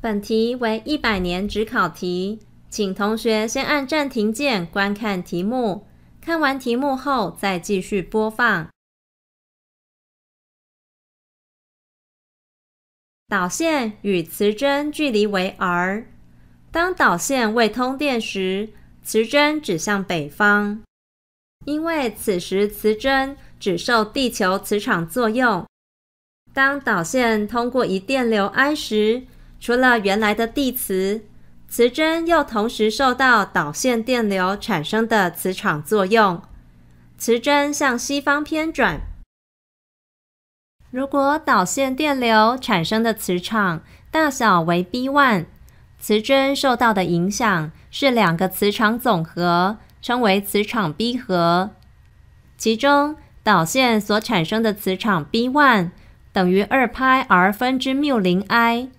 本题为一百年指考题，请同学先按暂停键观看题目，看完题目后再继续播放。导线与磁针距离为 r，当导线未通电时，磁针指向北方，因为此时磁针只受地球磁场作用。当导线通过一电流 I 时，除了原来的地磁，磁针又同时受到导线电流产生的磁场作用，磁针向西方偏转。如果导线电流产生的磁场大小为 B one，磁针受到的影响是两个磁场总和，称为磁场 B 合。其中，导线所产生的磁场 B one 等于二派 r 分之缪零 I。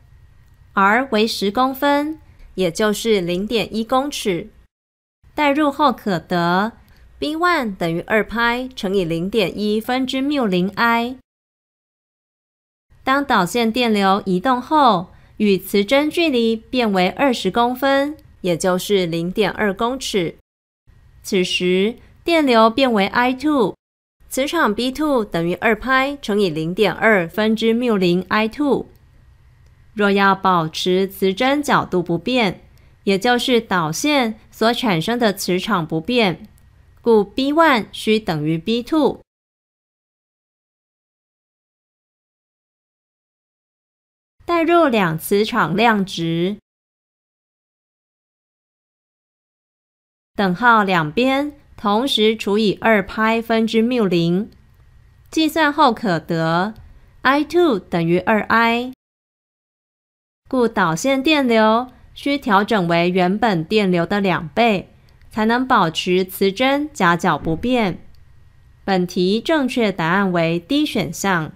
r 为十公分，也就是零点一公尺，代入后可得 B one 等于二派乘以零点一分之缪零 I。当导线电流移动后，与磁针距离变为二十公分，也就是零点二公尺，此时电流变为 I two，磁场 B two 等于二派乘以零点二分之缪零 I two。若要保持磁针角度不变，也就是导线所产生的磁场不变，故 B one 需等于 B two。代入两磁场量值，等号两边同时除以二派分之缪零，计算后可得 I two 等于二 I。故导线电流需调整为原本电流的两倍，才能保持磁针夹角不变。本题正确答案为 D 选项。